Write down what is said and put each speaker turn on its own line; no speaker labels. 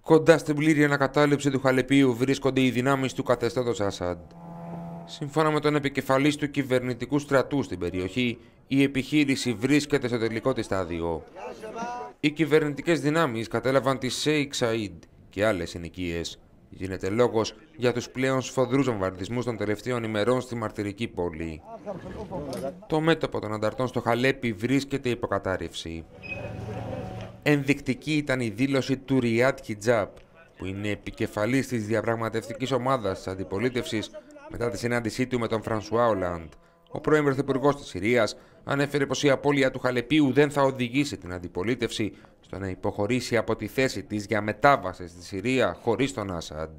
Κοντά στην πλήρη ανακατάληψη του Χαλεπίου βρίσκονται οι δυνάμεις του καθεστώτος Ασάντ. Σύμφωνα με τον επικεφαλής του κυβερνητικού στρατού στην περιοχή, η επιχείρηση βρίσκεται στο τελικό της στάδιο. Οι κυβερνητικές δυνάμεις κατέλαβαν τη Σέικ Σαΐντ και άλλες συνοικίες. Γίνεται λόγος για τους πλέον σφοδρούς βομβαρδισμούς των τελευταίων ημερών στη μαρτυρική πόλη. Το μέτωπο των ανταρτών στο Χαλέπι βρίσκεται υποκατάρρευση. Ενδεικτική ήταν η δήλωση του Ριάτ Χιτζάπ, που είναι επικεφαλής της διαπραγματευτικής ομάδας της αντιπολίτευσης μετά τη συνάντησή του με τον Φρανσουά Ολάντ. Ο πρώην Πρωθυπουργός της Συρίας ανέφερε πως η απώλεια του Χαλεπίου δεν θα οδηγήσει την αντιπολίτευση στο να υποχωρήσει από τη θέση της για μετάβασης στη Συρία χωρίς τον Άσαντ.